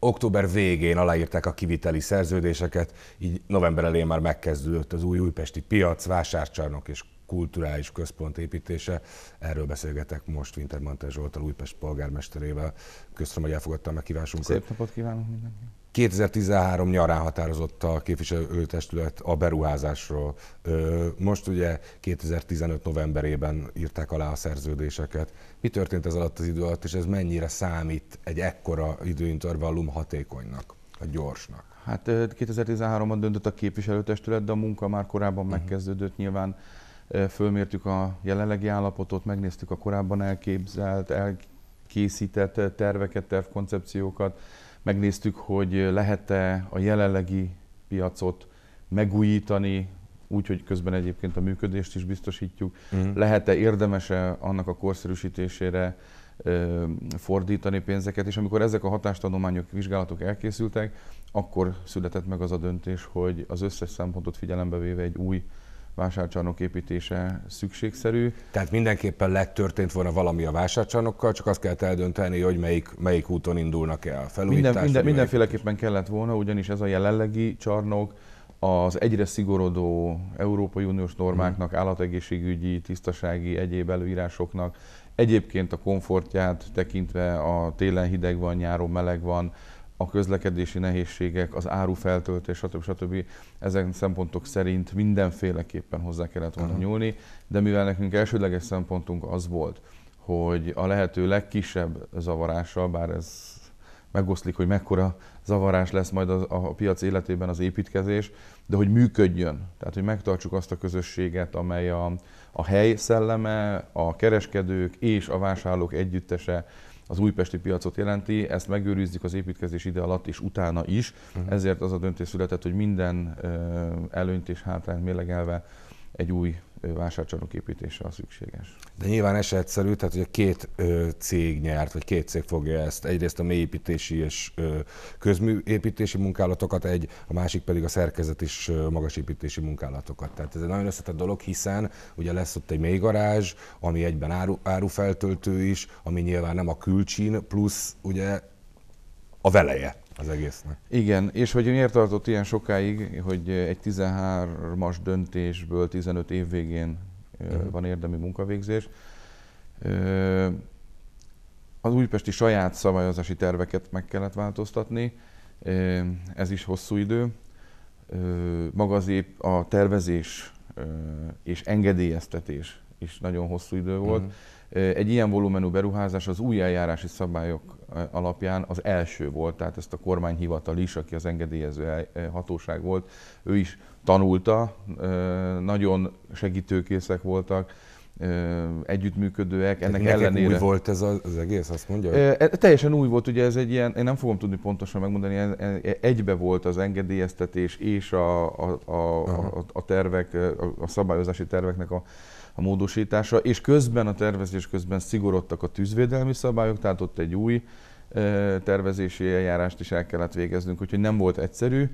október végén aláírták a kiviteli szerződéseket, így november elején már megkezdődött az új újpesti piac, vásárcsarnok és kulturális központ építése. Erről beszélgetek most Mantel Zsoltal, Újpest polgármesterével. Köszönöm, hogy elfogadtam a kívásunkat. Szép napot kívánok mindenkinek! 2013 nyarán határozott a képviselőtestület a beruházásról. Most ugye 2015 novemberében írták alá a szerződéseket. Mi történt ez alatt az idő alatt, és ez mennyire számít egy ekkora időintervallum hatékonynak, a gyorsnak? Hát 2013-ban döntött a képviselőtestület, de a munka már korábban uh-huh. megkezdődött nyilván. Fölmértük a jelenlegi állapotot, megnéztük a korábban elképzelt, elkészített terveket, tervkoncepciókat, Megnéztük, hogy lehet-e a jelenlegi piacot megújítani, úgy, hogy közben egyébként a működést is biztosítjuk. Uh-huh. Lehet-e érdemese annak a korszerűsítésére ö, fordítani pénzeket, és amikor ezek a hatástanulmányok, vizsgálatok elkészültek, akkor született meg az a döntés, hogy az összes szempontot figyelembe véve egy új vásárcsarnok építése szükségszerű. Tehát mindenképpen lett történt volna valami a vásárcsarnokkal, csak azt kell eldönteni, hogy melyik, melyik úton indulnak el. Felújítás, minden, minden, mindenféleképpen kellett volna, ugyanis ez a jelenlegi csarnok az egyre szigorodó Európai Uniós normáknak, hmm. állategészségügyi, tisztasági, egyéb előírásoknak, egyébként a komfortját tekintve a télen hideg van, nyáron meleg van, a közlekedési nehézségek, az áru feltöltés, stb. stb. ezek szempontok szerint mindenféleképpen hozzá kellett volna nyúlni, de mivel nekünk elsődleges szempontunk az volt, hogy a lehető legkisebb zavarással, bár ez megoszlik, hogy mekkora zavarás lesz majd a, a piac életében az építkezés, de hogy működjön. Tehát, hogy megtartsuk azt a közösséget, amely a, a hely szelleme, a kereskedők és a vásárlók együttese, az újpesti piacot jelenti, ezt megőrizzük az építkezés ide alatt és utána is, uh-huh. ezért az a döntés született, hogy minden előnyt és hátrányt mérlegelve egy új vásárcsarnok építése a szükséges. De nyilván ez egyszerű, tehát hogy a két ö, cég nyert, vagy két cég fogja ezt. Egyrészt a mélyépítési és ö, közműépítési munkálatokat, egy, a másik pedig a szerkezet és magasépítési munkálatokat. Tehát ez egy nagyon összetett dolog, hiszen ugye lesz ott egy mélygarázs, ami egyben áru, árufeltöltő is, ami nyilván nem a külcsín, plusz ugye a veleje az egésznek. Igen, és hogy miért tartott ilyen sokáig, hogy egy 13-as döntésből 15 év végén uh-huh. van érdemi munkavégzés. Az újpesti saját szabályozási terveket meg kellett változtatni, ez is hosszú idő. Maga az épp a tervezés és engedélyeztetés is nagyon hosszú idő volt. Uh-huh egy ilyen volumenú beruházás az új eljárási szabályok alapján az első volt, tehát ezt a kormányhivatal is, aki az engedélyező eh, eh, hatóság volt, ő is tanulta, nagyon segítőkészek voltak, együttműködőek. Tehát ennek ellenére. Új volt ez az egész, azt mondja? E, teljesen új volt, ugye ez egy ilyen, én nem fogom tudni pontosan megmondani, e, egybe volt az engedélyeztetés és a, a, a, a, a tervek, a, a szabályozási terveknek a, a módosítása, és közben a tervezés közben szigorodtak a tűzvédelmi szabályok, tehát ott egy új tervezési eljárást is el kellett végeznünk, úgyhogy nem volt egyszerű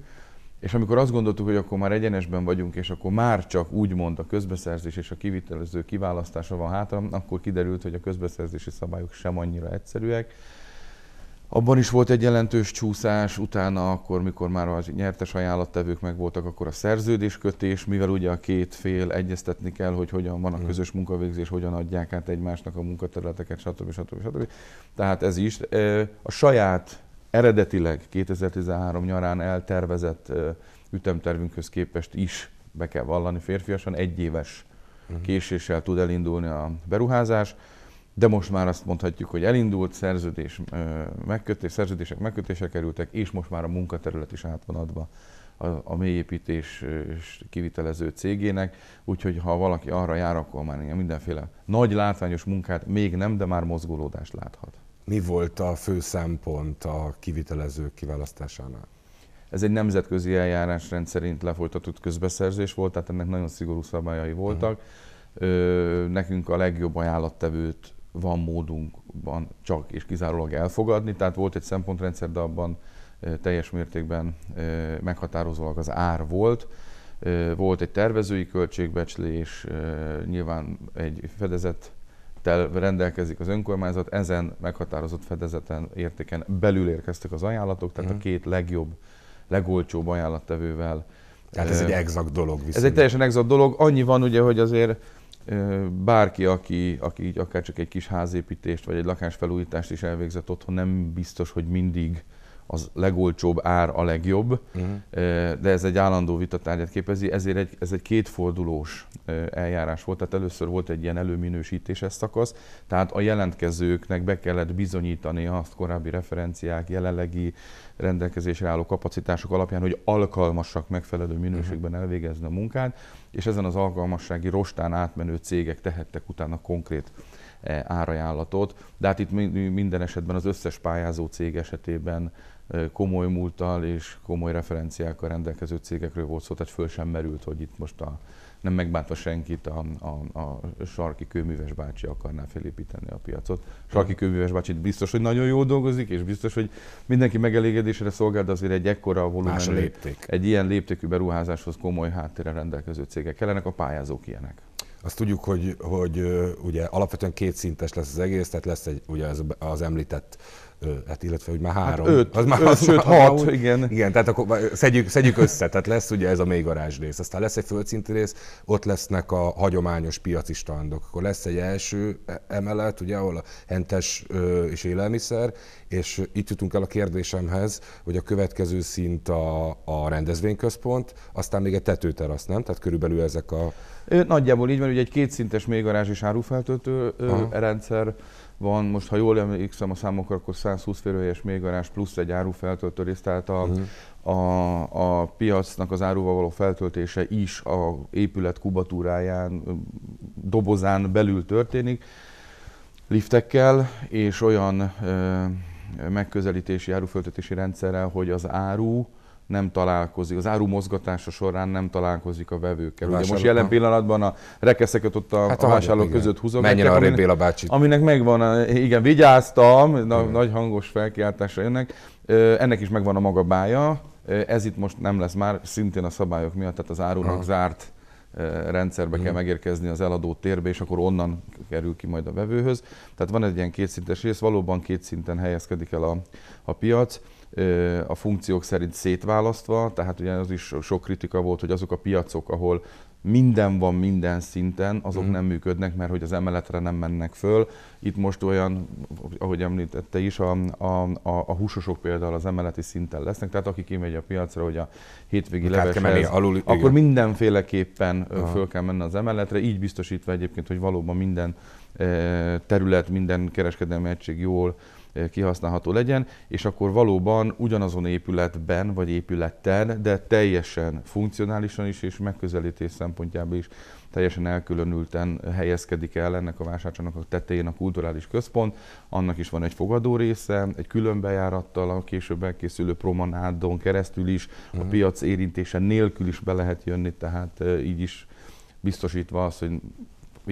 és amikor azt gondoltuk, hogy akkor már egyenesben vagyunk, és akkor már csak úgymond a közbeszerzés és a kivitelező kiválasztása van hátra, akkor kiderült, hogy a közbeszerzési szabályok sem annyira egyszerűek. Abban is volt egy jelentős csúszás, utána akkor, mikor már a nyertes ajánlattevők megvoltak, akkor a szerződéskötés, mivel ugye a két fél egyeztetni kell, hogy hogyan van a hmm. közös munkavégzés, hogyan adják át egymásnak a munkaterületeket, stb. stb. stb. stb. Tehát ez is. A saját eredetileg 2013 nyarán eltervezett ütemtervünkhöz képest is be kell vallani férfiasan, egy éves mhm. késéssel tud elindulni a beruházás, de most már azt mondhatjuk, hogy elindult, szerződés, megkötés, szerződések megkötése kerültek, és most már a munkaterület is át adva a, a mélyépítés és kivitelező cégének, úgyhogy ha valaki arra jár, akkor már mindenféle nagy látványos munkát még nem, de már mozgolódást láthat mi volt a fő szempont a kivitelezők kiválasztásánál? Ez egy nemzetközi eljárás rendszerint lefolytatott közbeszerzés volt, tehát ennek nagyon szigorú szabályai voltak. Uh-huh. Ö, nekünk a legjobb ajánlattevőt van módunkban csak és kizárólag elfogadni, tehát volt egy szempontrendszer, de abban teljes mértékben meghatározólag az ár volt. Volt egy tervezői költségbecslés, nyilván egy fedezett tel rendelkezik az önkormányzat, ezen meghatározott fedezeten, értéken belül érkeztek az ajánlatok, tehát uh-huh. a mhm. két legjobb, legolcsóbb ajánlattevővel. Tehát ez egy exakt dolog viszont. Ez egy teljesen exakt dolog. Annyi van ugye, hogy azért bárki, aki, aki akár csak egy kis házépítést vagy egy lakásfelújítást is elvégzett otthon, nem biztos, hogy mindig az legolcsóbb ár a legjobb, uh-huh. de ez egy állandó vitatárgyat képezi, ezért egy, ez egy kétfordulós eljárás volt, tehát először volt egy ilyen előminősítéses szakasz, tehát a jelentkezőknek be kellett bizonyítani azt korábbi referenciák, jelenlegi rendelkezésre álló kapacitások alapján, hogy alkalmasak megfelelő minőségben mhm. elvégezni a munkát, és ezen az alkalmassági rostán átmenő cégek tehettek utána konkrét e, árajánlatot, de hát itt minden esetben az összes pályázó cég esetében komoly múltal és komoly referenciákkal rendelkező cégekről volt szó, tehát föl sem merült, hogy itt most a, nem megbánta senkit, a, a, a sarki kőműves bácsi akarná felépíteni a piacot. Sarki kőműves bácsi biztos, hogy nagyon jól dolgozik, és biztos, hogy mindenki megelégedésre szolgál, de azért egy ekkora volumenű, egy ilyen léptékű beruházáshoz komoly háttérre rendelkező cégek kellenek, a pályázók ilyenek. Azt tudjuk, hogy, hogy ugye alapvetően kétszintes lesz az egész, tehát lesz egy, ugye az, az említett hát illetve, hogy már hát három. Hát öt, az már, öt, az sőt, hat, már, igen. Igen, tehát akkor szedjük, szedjük össze, tehát lesz ugye ez a mély garázs rész, aztán lesz egy földszinti rész, ott lesznek a hagyományos piaci standok, akkor lesz egy első e- emelet, ugye, ahol a hentes ö, és élelmiszer, és itt jutunk el a kérdésemhez, hogy a következő szint a, a rendezvényközpont, aztán még egy tetőterasz, nem? Tehát körülbelül ezek a... Nagyjából így van, ugye egy kétszintes mélygarázs és árufeltöltő Aha. rendszer, van, most ha jól emlékszem a számokra, akkor 120 férőhelyes mélygarázs plusz egy árufeltöltő rész, tehát a, uh-huh. a, a piacnak az áruval való feltöltése is a épület kubatúráján, dobozán belül történik, liftekkel és olyan ö, megközelítési árufeltöltési rendszerrel, hogy az áru nem találkozik, az áru mozgatása során nem találkozik a vevőkkel. Ugye most jelen pillanatban a rekeszeket ott a, hát a, a vásárlók között húzogatják. Menjen a Béla bácsi? Aminek megvan, igen, vigyáztam, na, nagy hangos felkiáltásra jönnek. Ennek is megvan a maga bája, ez itt most nem lesz már, szintén a szabályok miatt, tehát az árunak Aha. zárt rendszerbe hmm. kell megérkezni az eladó térbe, és akkor onnan kerül ki majd a vevőhöz. Tehát van egy ilyen kétszintes rész, valóban két szinten helyezkedik el a, a piac a funkciók szerint szétválasztva, tehát ugye az is sok kritika volt, hogy azok a piacok, ahol minden van minden szinten, azok mm. nem működnek, mert hogy az emeletre nem mennek föl. Itt most olyan, ahogy említette is, a, a, a, a húsosok például az emeleti szinten lesznek. tehát aki kimegy a piacra, hogy a hétvégi leveshez, alul, akkor igen. mindenféleképpen Aha. föl kell menni az emeletre, így biztosítva egyébként, hogy valóban minden terület, minden kereskedelmi egység jól kihasználható legyen, és akkor valóban ugyanazon épületben vagy épületen, de teljesen funkcionálisan is és megközelítés szempontjából is teljesen elkülönülten helyezkedik el ennek a vásárcsónak a tetején a kulturális központ. Annak is van egy fogadó része, egy külön bejárattal, a később elkészülő promenádon keresztül is, a mhm. piac érintése nélkül is be lehet jönni, tehát így is biztosítva az, hogy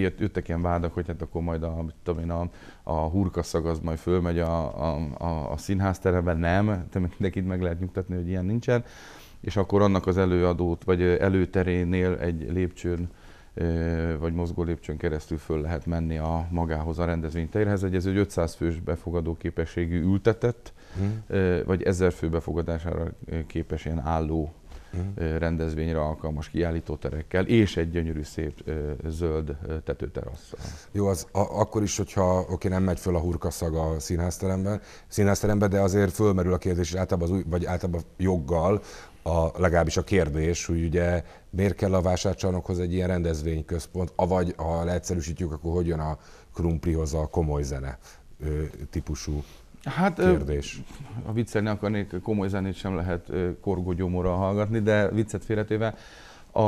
jött, jöttek ilyen vádak, hogy hát akkor majd a, tudom én, a, a hurkaszag az majd fölmegy a, a, a, a színházterembe, nem, te mindenkit meg lehet nyugtatni, hogy ilyen nincsen, és akkor annak az előadót, vagy előterénél egy lépcsőn vagy mozgó lépcsőn keresztül föl lehet menni a magához a rendezvénytérhez. Egy, ez egy 500 fős befogadó képességű ültetett, hmm. vagy 1000 fő befogadására képes ilyen álló rendezvényre alkalmas kiállítóterekkel, és egy gyönyörű szép zöld tetőterasszal. Jó, az a, akkor is, hogyha oké, nem megy föl a hurkaszag a színházteremben, színházteremben, de azért fölmerül a kérdés, és általában, az új, vagy általában joggal, a, legalábbis a kérdés, hogy ugye miért kell a vásárcsarnokhoz egy ilyen rendezvényközpont, avagy ha leegyszerűsítjük, akkor hogy jön a krumplihoz a komoly zene típusú hát, kérdés. Ha viccelni akarnék, komoly zenét sem lehet korgogyomorral hallgatni, de viccet félretével. a,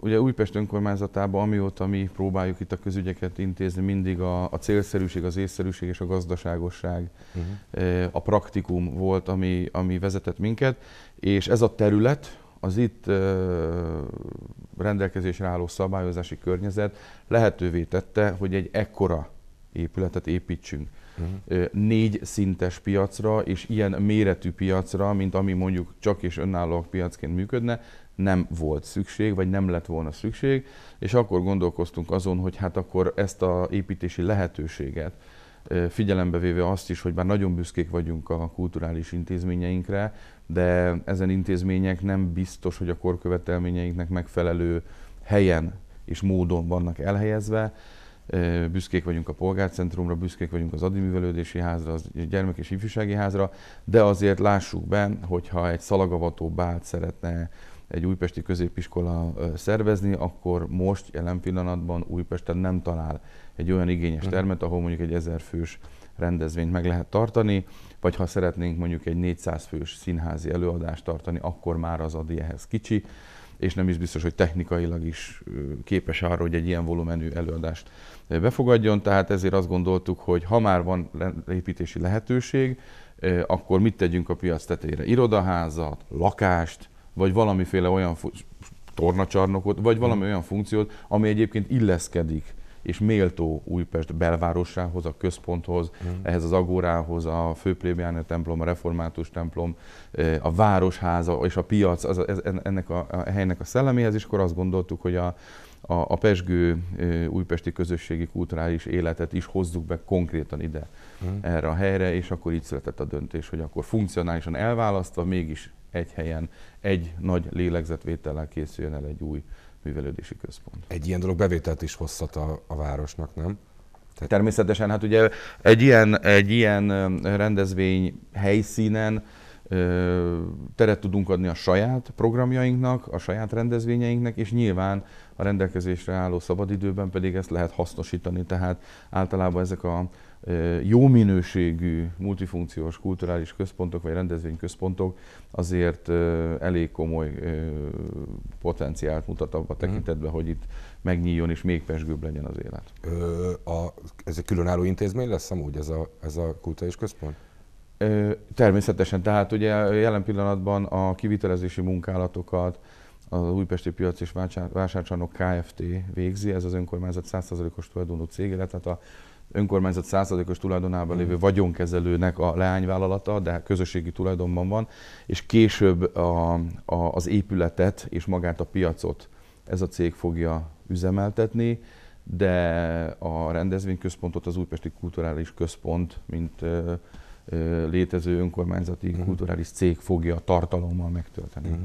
ugye Újpest önkormányzatában, amióta mi próbáljuk itt a közügyeket intézni, mindig a, a célszerűség, az észszerűség és a gazdaságosság, uh-huh. a praktikum volt, ami, ami vezetett minket, és ez a terület, az itt rendelkezésre álló szabályozási környezet lehetővé tette, hogy egy ekkora épületet építsünk. Uh-huh. Négy szintes piacra és ilyen méretű piacra, mint ami mondjuk csak és önálló piacként működne, nem volt szükség, vagy nem lett volna szükség, és akkor gondolkoztunk azon, hogy hát akkor ezt a építési lehetőséget, figyelembe véve azt is, hogy már nagyon büszkék vagyunk a kulturális intézményeinkre, de ezen intézmények nem biztos, hogy a korkövetelményeinknek megfelelő helyen és módon vannak elhelyezve, büszkék vagyunk a polgárcentrumra, büszkék vagyunk az adiművelődési házra, az gyermek és ifjúsági házra, de azért lássuk be, hogyha egy szalagavató bát szeretne egy újpesti középiskola szervezni, akkor most jelen pillanatban Újpesten nem talál egy olyan igényes mhm. termet, ahol mondjuk egy ezer fős rendezvényt meg lehet tartani, vagy ha szeretnénk mondjuk egy 400 fős színházi előadást tartani, akkor már az adi ehhez kicsi és nem is biztos, hogy technikailag is képes arra, hogy egy ilyen volumenű előadást befogadjon, tehát ezért azt gondoltuk, hogy ha már van építési lehetőség, akkor mit tegyünk a piac tetejére? Irodaházat, lakást, vagy valamiféle olyan tornacsarnokot, vagy valami mm. olyan funkciót, ami egyébként illeszkedik és méltó Újpest belvárosához, a központhoz, mm. ehhez az agórához, a főplébjáner templom, a református templom, eh, a városháza és a piac, az, ez, ennek a, a helynek a szelleméhez, és akkor azt gondoltuk, hogy a, a, a pesgő eh, újpesti közösségi kulturális életet is hozzuk be konkrétan ide, mm. erre a helyre, és akkor így született a döntés, hogy akkor funkcionálisan elválasztva mégis egy helyen, egy nagy lélegzetvétellel készüljön el egy új művelődési központ. Egy ilyen dolog bevételt is hozhat a, a városnak, nem? Tehát... Természetesen, hát ugye egy ilyen, egy ilyen rendezvény helyszínen teret tudunk adni a saját programjainknak, a saját rendezvényeinknek, és nyilván a rendelkezésre álló szabadidőben pedig ezt lehet hasznosítani, tehát általában ezek a jó minőségű multifunkciós kulturális központok vagy rendezvényközpontok azért elég komoly potenciált mutat a mhm. tekintetben, hogy itt megnyíljon és még pesgőbb legyen az élet. Ö, a, ez egy különálló intézmény lesz amúgy ez a, ez a kulturális központ? Ö, természetesen, tehát ugye jelen pillanatban a kivitelezési munkálatokat az Újpesti Piac és Vásárcsarnok Kft. végzi, ez az önkormányzat 100%-os tulajdonú cége, tehát a önkormányzat százalékos tulajdonában hmm. lévő vagyonkezelőnek a leányvállalata, de közösségi tulajdonban van, és később a, a, az épületet és magát a piacot ez a cég fogja üzemeltetni, de a rendezvényközpontot az Újpesti Kulturális Központ, mint ö, ö, létező önkormányzati uh-huh. kulturális cég fogja tartalommal megtölteni. Uh-huh.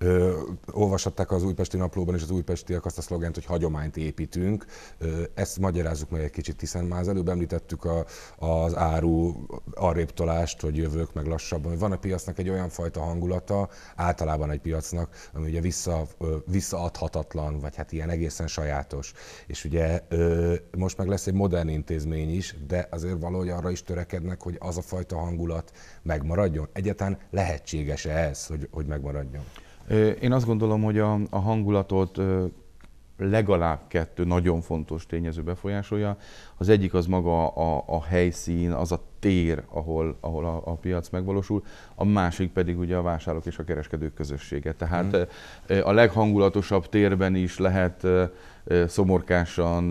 Ö, olvashatták az Újpesti Naplóban és az újpestiek azt a szlogent, hogy hagyományt építünk. Ö, ezt magyarázzuk meg egy kicsit, hiszen már az előbb említettük a, az áru arréptolást, hogy jövök meg lassabban. Van a piacnak egy olyan fajta hangulata, általában egy piacnak, ami ugye vissza, ö, visszaadhatatlan, vagy hát ilyen egészen sajátos. És ugye ö, most meg lesz egy modern intézmény is, de azért valahogy arra is törekednek, hogy az a fajta hangulat megmaradjon. Egyáltalán lehetséges-e ez, hogy, hogy megmaradjon? Én azt gondolom, hogy a, a hangulatot legalább kettő nagyon fontos tényező befolyásolja. Az egyik az maga a, a helyszín, az a tér, ahol, ahol a, a piac megvalósul, a másik pedig ugye a vásárlók és a kereskedők közössége. Tehát mm. a leghangulatosabb térben is lehet szomorkásan,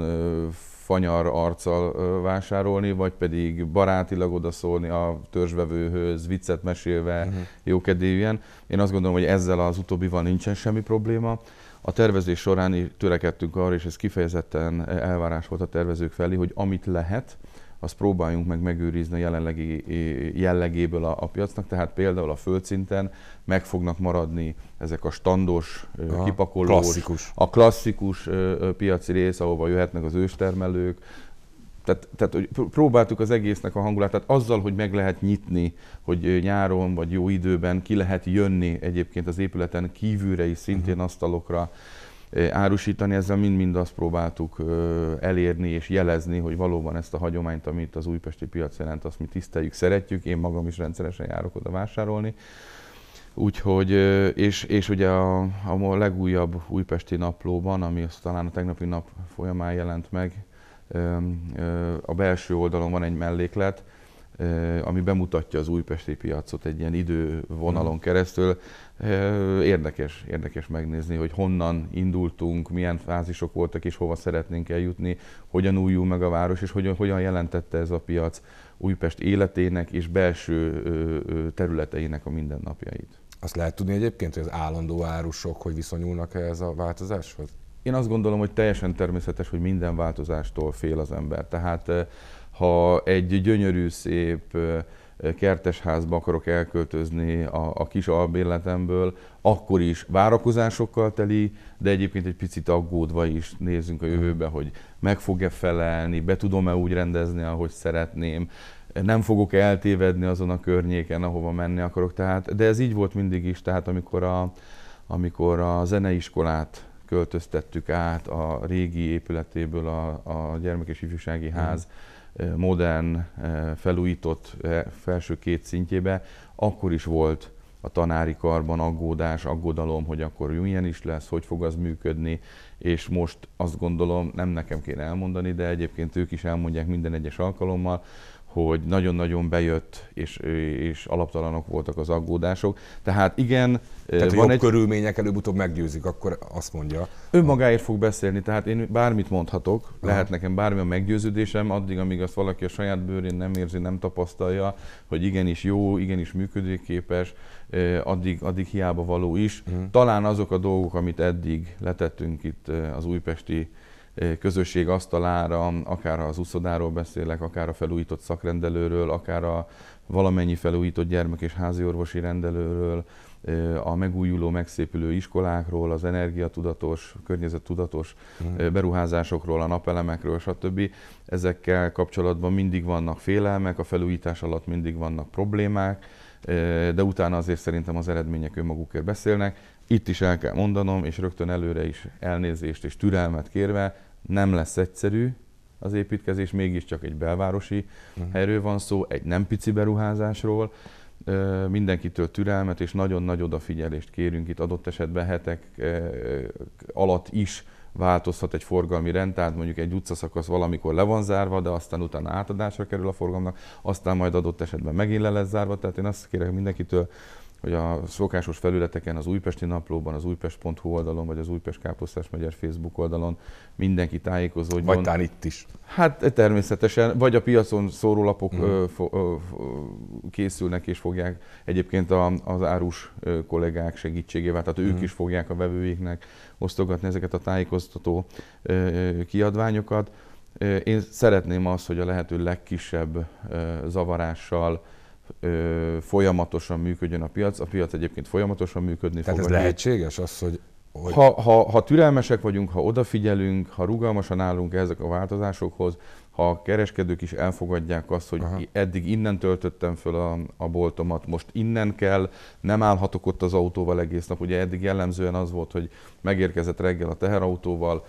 fanyar arccal vásárolni, vagy pedig barátilag odaszólni a törzsvevőhöz, viccet mesélve, uh-huh. Mhm. jókedélyűen. Én azt gondolom, hogy ezzel az utóbbival nincsen semmi probléma. A tervezés során törekedtünk arra, és ez kifejezetten e, elvárás volt a tervezők felé, hogy amit lehet, azt próbáljunk meg megőrizni a jelenlegi jellegéből a, a piacnak, tehát például a földszinten meg fognak maradni ezek a standos, Aha, kipakolós, klasszikus. a klasszikus piaci rész, ahova jöhetnek az őstermelők, tehát, tehát hogy próbáltuk az egésznek a hangulatát azzal, hogy meg lehet nyitni, hogy nyáron vagy jó időben ki lehet jönni egyébként az épületen kívülre is szintén uh-huh. asztalokra, árusítani, ezzel mind-mind azt próbáltuk elérni és jelezni, hogy valóban ezt a hagyományt, amit az újpesti piac jelent, azt mi tiszteljük, szeretjük, én magam is rendszeresen járok oda vásárolni. Úgyhogy, és, és ugye a, a legújabb újpesti naplóban, ami azt talán a tegnapi nap folyamán jelent meg, a belső oldalon van egy melléklet, ami bemutatja az újpesti piacot egy ilyen idővonalon mhm. keresztül. Érdekes, érdekes megnézni, hogy honnan indultunk, milyen fázisok voltak és hova szeretnénk eljutni, hogyan újul meg a város, és hogyan, hogyan jelentette ez a piac Újpest életének és belső területeinek a mindennapjait. Azt lehet tudni egyébként, hogy az állandó árusok, hogy viszonyulnak -e ez a változáshoz? Én azt gondolom, hogy teljesen természetes, hogy minden változástól fél az ember. Tehát ha egy gyönyörű, szép kertesházba akarok elköltözni a, a kis albérletemből, akkor is várakozásokkal teli, de egyébként egy picit aggódva is nézzünk a mhm. jövőbe, hogy meg fog-e felelni, be tudom-e úgy rendezni, ahogy szeretném, nem fogok eltévedni azon a környéken, ahova menni akarok. Tehát, de ez így volt mindig is, tehát amikor a, amikor a zeneiskolát költöztettük át a régi épületéből a, a gyermek és ifjúsági mhm. ház, mm modern, felújított felső két szintjébe, akkor is volt a tanári karban aggódás, aggodalom, hogy akkor milyen is lesz, hogy fog az működni, és most azt gondolom, nem nekem kéne elmondani, de egyébként ők is elmondják minden egyes alkalommal, hogy nagyon-nagyon bejött, és, és alaptalanok voltak az aggódások. Tehát igen... Tehát eh, van jobb egy... körülmények előbb-utóbb meggyőzik, akkor azt mondja. magáért fog beszélni, tehát én bármit mondhatok, lehet nekem bármi a meggyőződésem, addig, amíg azt valaki a saját bőrén nem érzi, nem tapasztalja, hogy igenis jó, igenis működőképes, eh, addig, addig hiába való is. Uh-huh. Talán azok a dolgok, amit eddig letettünk itt eh, az újpesti Eh, közösség asztalára, akár az úszodáról beszélek, akár a felújított szakrendelőről, akár a valamennyi felújított gyermek és háziorvosi rendelőről, eh, a megújuló, megszépülő iskolákról, az energiatudatos, környezettudatos mm. beruházásokról, a napelemekről, stb. Ezekkel kapcsolatban mindig vannak félelmek, a felújítás alatt mindig vannak problémák, de utána azért szerintem az eredmények önmagukért beszélnek. Itt is el kell mondanom, és rögtön előre is elnézést és türelmet kérve, nem lesz egyszerű az építkezés, mégiscsak egy belvárosi uh-huh. van szó, egy nem pici beruházásról, mindenkitől türelmet és nagyon nagy odafigyelést kérünk itt adott esetben hetek alatt is változhat egy forgalmi rend, tehát mondjuk egy utcaszakasz valamikor le van zárva, de aztán utána átadásra kerül a forgalomnak, aztán majd adott esetben megint le lesz zárva, tehát én azt kérek mindenkitől, hogy a szokásos felületeken, az Újpesti Naplóban, az Újpest.hu oldalon, vagy az Újpest Káposztás Megyer Facebook oldalon mindenki tájékozódjon. Vagy talán itt is. Hát e, természetesen, vagy a piacon szórólapok mm. ö, ö, készülnek és fogják egyébként a, az árus kollégák segítségével, tehát mm. ők mhm. is fogják a vevőiknek osztogatni ezeket a tájékoztató ö, kiadványokat. Én szeretném azt, hogy a lehető legkisebb ö, zavarással, folyamatosan működjön a piac. A piac egyébként folyamatosan működni Tehát fog. Tehát ez lehetséges az, hogy hogy... Ha, ha, ha türelmesek vagyunk, ha odafigyelünk, ha rugalmasan állunk ezek a változásokhoz, ha a kereskedők is elfogadják azt, hogy Aha. eddig innen töltöttem föl a, a boltomat, most innen kell, nem állhatok ott az autóval egész nap. Ugye eddig jellemzően az volt, hogy megérkezett reggel a teherautóval,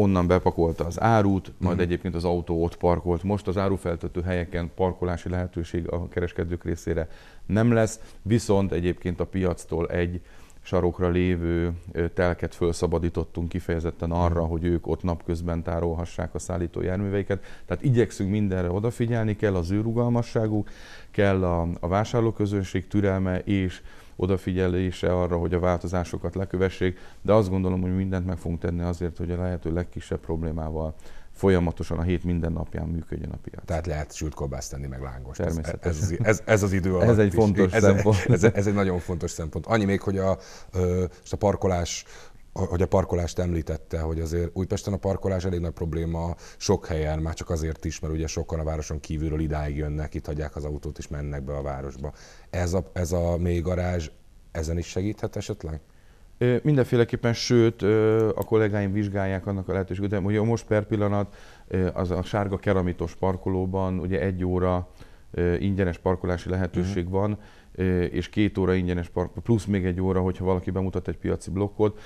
onnan bepakolta az árut, majd uh-huh. egyébként az autó ott parkolt. Most az árufeltöltő helyeken parkolási lehetőség a kereskedők részére nem lesz, viszont egyébként a piactól egy sarokra lévő telket felszabadítottunk kifejezetten mhm. arra, hogy ők ott napközben tárolhassák a szállító járműveiket. Tehát igyekszünk mindenre odafigyelni, kell az ő rugalmasságuk, kell a, a vásárlóközönség türelme és odafigyelése arra, hogy a változásokat lekövessék, de azt gondolom, hogy mindent meg fogunk tenni azért, hogy a lehető legkisebb problémával folyamatosan a hét minden napján működjön a piac. Tehát lehet sült kobászt tenni, meg lángos. Természetesen. Ez, ez, ez, ez az idő alatt Ez egy is. fontos is. szempont. Ez, ez, ez egy nagyon fontos szempont. Annyi még, hogy a, a parkolás hogy a parkolást említette, hogy azért Újpesten a parkolás elég nagy probléma sok helyen, már csak azért is, mert ugye sokan a városon kívülről idáig jönnek, itt hagyják az autót és mennek be a városba. Ez a, ez a mély garázs ezen is segíthet esetleg? Mindenféleképpen, sőt, a kollégáim vizsgálják annak a lehetőséget, hogy a most per pillanat az a sárga keramitos parkolóban ugye egy óra ingyenes parkolási lehetőség uh-huh. van, és két óra ingyenes park, plusz még egy óra, hogyha valaki bemutat egy piaci blokkot,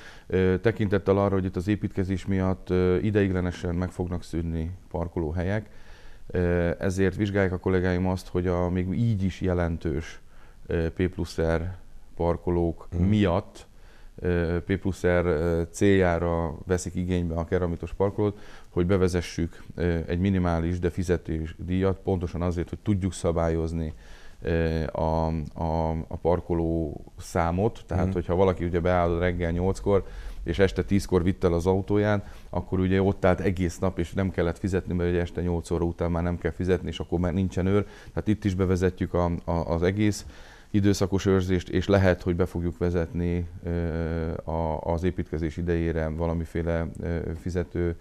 tekintettel arra, hogy itt az építkezés miatt ideiglenesen meg fognak szűnni parkolóhelyek, ezért vizsgálják a kollégáim azt, hogy a még így is jelentős P plusz R parkolók hmm. miatt P plusz R céljára veszik igénybe a keramitos parkolót, hogy bevezessük egy minimális, de fizetés díjat, pontosan azért, hogy tudjuk szabályozni a, a, a parkoló számot, tehát mm. hogyha valaki ugye beáll reggel 8-kor, és este 10-kor vitt el az autóján, akkor ugye ott állt egész nap, és nem kellett fizetni, mert ugye este 8 óra után már nem kell fizetni, és akkor már nincsen őr. Tehát itt is bevezetjük a, a, az egész időszakos őrzést, és lehet, hogy be fogjuk vezetni az építkezés idejére valamiféle fizető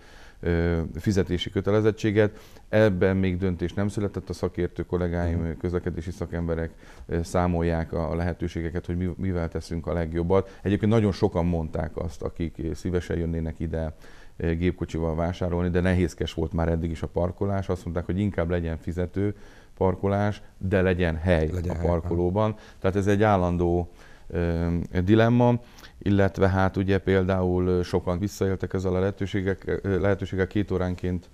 fizetési kötelezettséget. Ebben még döntés nem született, a szakértő kollégáim, mhm. közlekedési szakemberek számolják a lehetőségeket, hogy mivel teszünk a legjobbat. Egyébként nagyon sokan mondták azt, akik szívesen jönnének ide gépkocsival vásárolni, de nehézkes volt már eddig is a parkolás. Azt mondták, hogy inkább legyen fizető parkolás, de legyen hely legyen a parkolóban. Hely. Tehát ez egy állandó E, dilemma, illetve hát ugye például sokan visszaéltek ezzel a lehetőségek, lehetőségek két óránként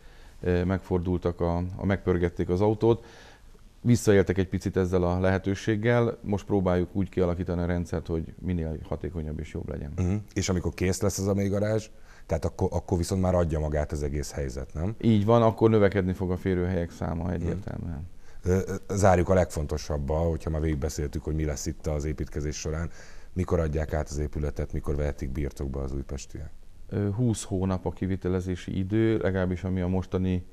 megfordultak, a, a megpörgették az autót, visszaéltek egy picit ezzel a lehetőséggel, most próbáljuk úgy kialakítani a rendszert, hogy minél hatékonyabb és jobb legyen. Uh-huh. És amikor kész lesz ez a még garázs, tehát akkor, akkor viszont már adja magát az egész helyzet, nem? Így van, akkor növekedni fog a férőhelyek száma egyértelműen. Uh-huh. Zárjuk a legfontosabbal, hogyha már végigbeszéltük, hogy mi lesz itt az építkezés során. Mikor adják át az épületet, mikor vehetik birtokba az újpestiek? 20 hónap a kivitelezési idő, legalábbis ami a mostani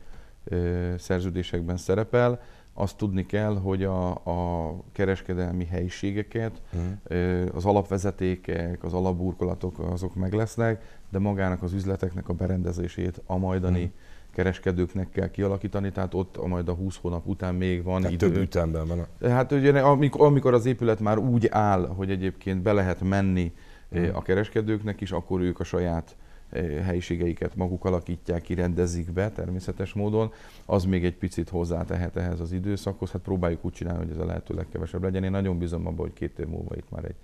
szerződésekben szerepel. Azt tudni kell, hogy a, a kereskedelmi helyiségeket, mm. az alapvezetékek, az alapburkolatok azok meg lesznek, de magának az üzleteknek a berendezését, a majdani mm kereskedőknek kell kialakítani, tehát ott a majd a 20 hónap után még van tehát idő. több ütemben van. Hát ugye amikor, amikor az épület már úgy áll, hogy egyébként be lehet menni eh, hmm. a kereskedőknek is, akkor ők a saját eh, helyiségeiket maguk alakítják ki, be természetes módon, az még egy picit hozzátehet ehhez az időszakhoz. Hát próbáljuk úgy csinálni, hogy ez a lehető legkevesebb legyen. Én nagyon bízom abban, hogy két év múlva itt már egy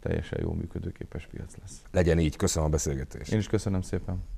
teljesen jó működőképes piac lesz. Legyen így, köszönöm a beszélgetést. Én is köszönöm szépen.